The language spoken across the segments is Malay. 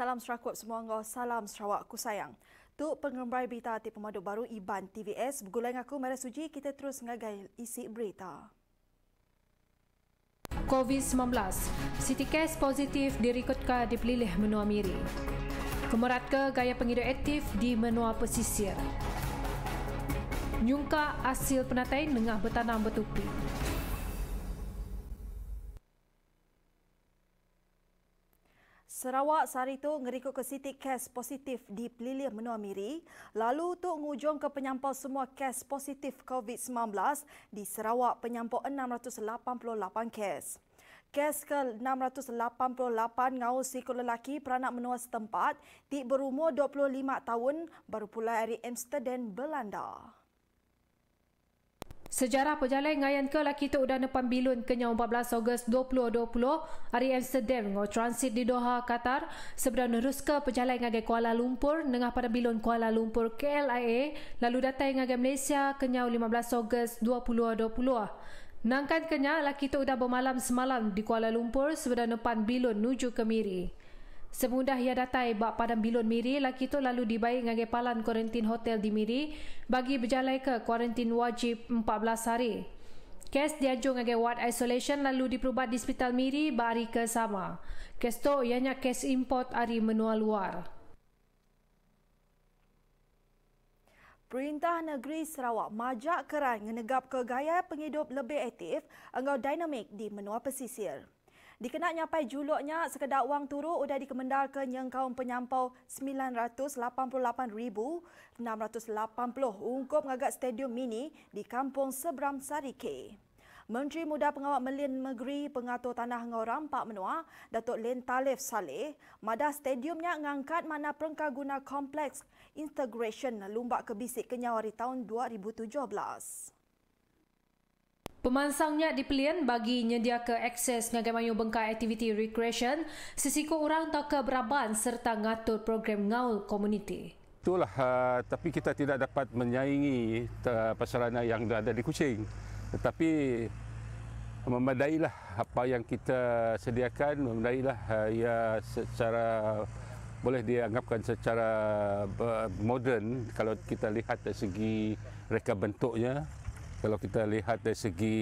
Salam serakup semua engkau, salam Sarawak, ku sayang. Tu pengembara berita di pemadu baru Iban TVS, bergulang aku Mara Suji, kita terus mengagai isi berita. COVID-19, Siti Kes positif direkodkan di Pelilih Menua Miri. Kemerat ke gaya pengidup aktif di Menua Pesisir. Nyungka hasil penatain dengan bertanam bertupi. Sarawak sehari itu ngerikut ke Siti kes positif di Pelilir Menua Miri, lalu tu ngujung ke penyampau semua kes positif COVID-19 di Sarawak penyampau 688 kes. Kes ke-688 ngau si lelaki peranak menua setempat di berumur 25 tahun baru pulang dari Amsterdam, Belanda. Sejarah perjalanan ngayan ke laki tu udah nepan bilun kenya 14 Ogos 2020 hari Amsterdam ngau transit di Doha, Qatar sebelum nerus ke perjalanan ngagai Kuala Lumpur nengah pada bilun Kuala Lumpur KLIA lalu datang ngagai Malaysia kenya 15 Ogos 2020. Nangkan kenya laki tu udah bermalam semalam di Kuala Lumpur sebelum nepan bilun nuju ke Miri. Semudah ia datai bak padam bilun Miri, laki itu lalu dibaik dengan kepalan kuarantin hotel di Miri bagi berjalan ke kuarantin wajib 14 hari. Kes dianjung dengan ward isolation lalu diperubat di hospital Miri bari ke sama. Kes itu ianya kes import dari menua luar. Perintah Negeri Sarawak majak keran menegap ke gaya penghidup lebih aktif engau dinamik di menua pesisir. Dikenal nyapai juloknya sekedar wang turu sudah dikemendal ke nyengkaun penyampau 988,680 ungkup mengagak stadium mini di kampung Sebram Sari Menteri Muda Pengawal Melin Negeri Pengatur Tanah ngoram Pak Menua, Datuk Lin Talif Saleh, madah stadiumnya mengangkat mana perengkah guna kompleks Integration Lumbak Kebisik Kenyawari tahun 2017. Pemansangnya di pelian bagi nyedia ke akses ngagai mayu bengkai aktiviti recreation, sesiko orang tak ke serta ngatur program ngaul komuniti. Itulah, ha, tapi kita tidak dapat menyaingi persarana yang ada di kucing. Tetapi memadailah apa yang kita sediakan, memadailah uh, ia secara boleh dianggapkan secara modern kalau kita lihat dari segi reka bentuknya kalau kita lihat dari segi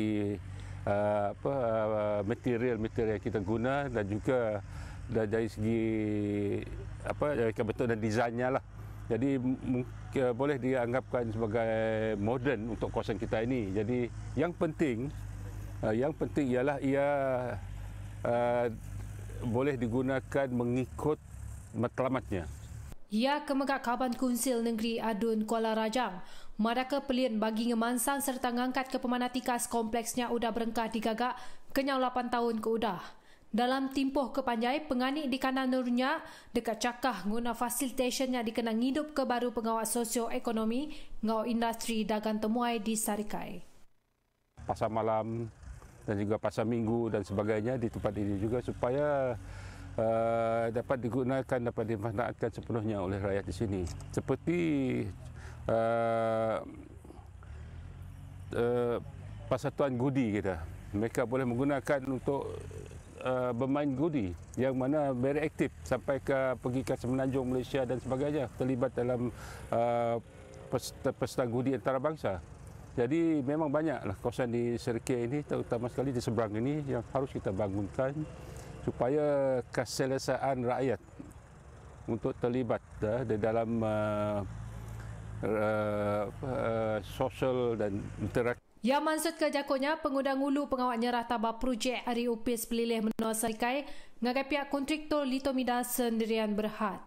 uh, uh, material material yang kita guna dan juga dari segi apa dari betul dan desainnya lah. Jadi boleh dianggapkan sebagai moden untuk kawasan kita ini. Jadi yang penting uh, yang penting ialah ia boleh digunakan mengikut matlamatnya. Ia kemegak kaban kunsil negeri Adun Kuala Rajang. Madaka pelian bagi ngemansang serta ngangkat ke pemanah tikas kompleksnya udah berengkah digagak kenyau 8 tahun ke udah. Dalam timpuh kepanjai panjai, penganik di kanan nurnya dekat cakah guna fasilitasinya dikenang hidup ke baru pengawal sosioekonomi ngau industri dagan temuai di Sarikai. Pasar malam dan juga pasar minggu dan sebagainya di tempat ini juga supaya uh, dapat digunakan dapat dimanfaatkan sepenuhnya oleh rakyat di sini seperti uh, uh, persatuan gudi kita mereka boleh menggunakan untuk Uh, bermain gudi yang mana very aktif sampai ke pergi ke semenanjung Malaysia dan sebagainya terlibat dalam uh, pesta, pesta gudi antarabangsa. Jadi memang banyaklah kawasan di Serikia ini terutama sekali di seberang ini yang harus kita bangunkan supaya keselesaan rakyat untuk terlibat uh, di dalam uh, uh, uh, sosial dan interaksi. Yang maksud ke pengundang ulu pengawal nyerah tabah projek Ari Upis Pelilih Menua Serikai dengan pihak kontraktor Litomida Sendirian Berhad.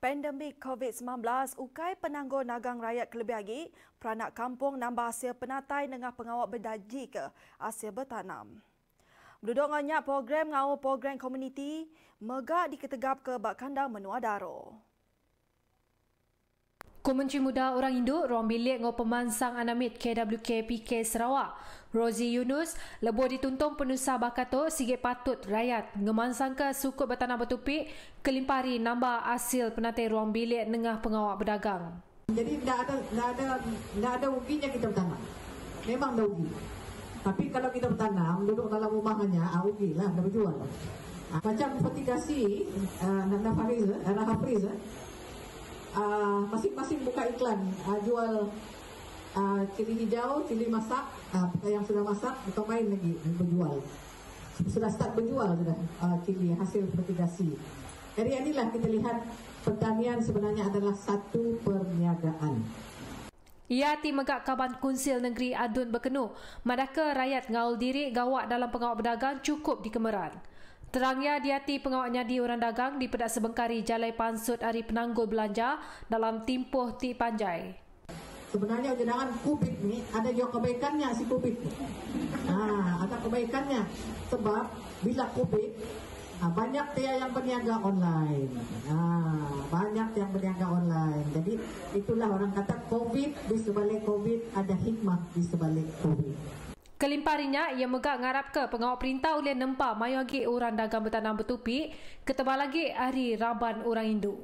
Pandemik COVID-19 ukai penangguh nagang rakyat kelebih lagi, peranak kampung nambah hasil penatai dengan pengawal berdaji ke hasil bertanam. Berduduk dengan program ngau program komuniti, megak diketegap ke bak menua daro. Kementeri Muda Orang Indo Ruang Bilik Ngau Pemansang Anamit KWK PK Sarawak, Rozi Yunus, lebih dituntung penusah bakato sigit patut rakyat ngemansang ke sukut bertanah bertupik, kelimpari nambah hasil penatai ruang bilik nengah pengawak berdagang. Jadi tidak ada tidak ada tidak ada ruginya kita bertanam. Memang ada rugi. Tapi kalau kita bertanam duduk dalam rumah hanya ah, rugi lah dah berjual. Ah, macam petikasi uh, ah, Nana Fariz, Nana Hafiz, Ah, masing-masing uh, buka iklan uh, jual uh, cili hijau, cili masak, uh, yang sudah masak atau main lagi berjual. Sudah start berjual sudah uh, cili hasil fertigasi. Jadi inilah kita lihat pertanian sebenarnya adalah satu perniagaan. Ia timegak kaban konsil Negeri Adun Berkenu, manakah rakyat ngaul diri gawat dalam pengawal berdagang cukup di Kemeran. Terangnya diati pengawak nyadi orang dagang di pedak sebengkari Jalai Pansut Hari Penanggul Belanja dalam timpuh ti panjai. Sebenarnya jenangan kubit ni ada juga kebaikannya si kubit. Ah, ha, ada kebaikannya sebab bila kubit Nah, ha, banyak dia yang berniaga online. Nah, ha, banyak yang berniaga online. Jadi itulah orang kata COVID di sebalik COVID ada hikmah di sebalik COVID. Kelimparinya ia megak ngarap ke pengawal perintah oleh nempa mayu lagi orang dagang bertanam bertupi ketebal lagi hari raban orang Hindu.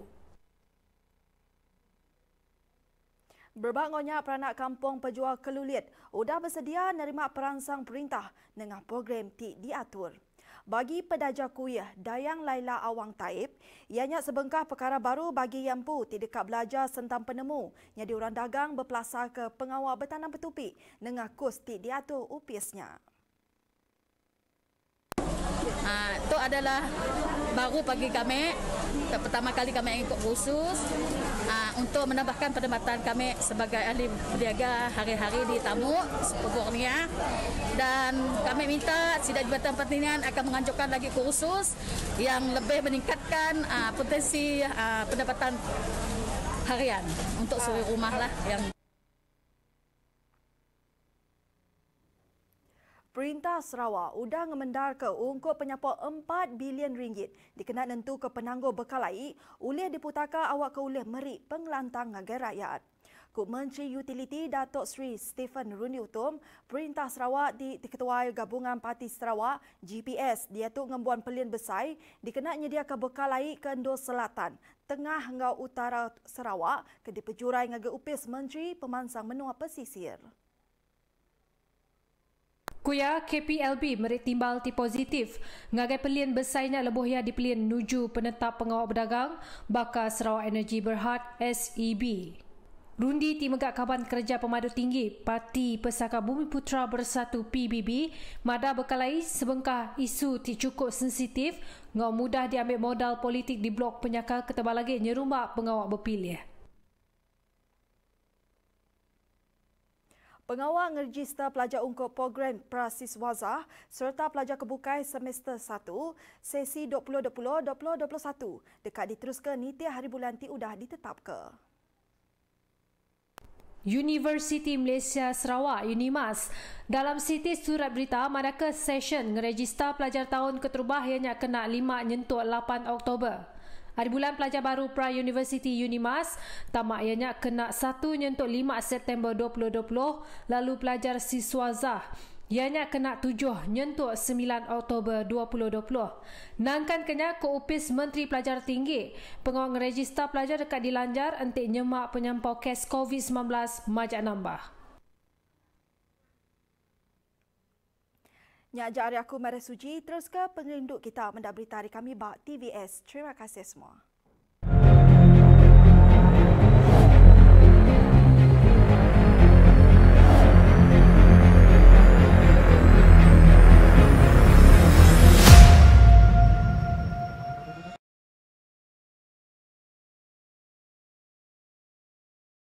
Berbangunnya ngonya peranak kampung pejual kelulit, sudah bersedia menerima perangsang perintah dengan program ti diatur. Bagi pedaja kuih Dayang Laila Awang Taib, ianya sebengkah perkara baru bagi yang pu tidak kap belajar sentam penemu. Nya diorang dagang berpelasar ke pengawal bertanam petupi dengan kos tidak diatur upisnya. Ha, itu adalah baru bagi kami. Pertama kali kami ikut khusus uh, ha, untuk menambahkan pendapatan kami sebagai ahli berniaga hari-hari di tamu sepuluhnya. Dan kami minta Sidak Jabatan Pertanian akan menganjurkan lagi khusus yang lebih meningkatkan uh, potensi uh, pendapatan harian untuk suri rumah lah yang Pemerintah Sarawak sudah mengemendar ke ungkup penyapa 4 bilion ringgit dikenal tentu ke penangguh bekalai oleh diputaka awak ke oleh meri penglantang agar rakyat. Ku Menteri Utiliti Datuk Sri Stephen Runi Utom, Perintah Sarawak di Diketuai Gabungan Parti Sarawak, GPS, dia tu ngembuan pelian besar, dikenal nyedia ke bekalai ke Ndo Selatan, tengah hingga utara Sarawak, ke dipejurai ngagi upis Menteri Pemansang Menua Pesisir. Kuya KPLB merik timbal ti positif ngagai pelian besainya lebuh ya dipelian nuju penetap pengawal berdagang baka Sarawak Energy Berhad SEB. Rundi ti megak kaban kerja pemadu tinggi Parti Pesaka Bumi Putra Bersatu PBB mada bekalai sebengkah isu ti cukup sensitif ngau mudah diambil modal politik di blok penyakal ketebal lagi nyerumbak pengawal berpilih. Pengawal Register Pelajar Ungkup Program Prasis Wazah serta Pelajar Kebukai Semester 1 sesi 2020-2021 dekat diteruskan nitiah hari bulan ti udah ditetapkan. University Malaysia Sarawak UNIMAS dalam situs surat berita manakah session ngeregister pelajar tahun keterubah yang nak kena lima nyentuh 8 Oktober. Hari bulan pelajar baru Pra-University Unimas tamak ianya kena satu nyentuk 5 September 2020 lalu pelajar siswa Zah ianya kena tujuh nyentuk 9 Oktober 2020. Nangkan kena ke upis Menteri Pelajar Tinggi pengawang register pelajar dekat dilanjar entik nyemak penyampau kes COVID-19 majak nambah. Yang hari aku Mare Suji terus ke penginduk kita mendapat berita kami Bak TVS. Terima kasih semua.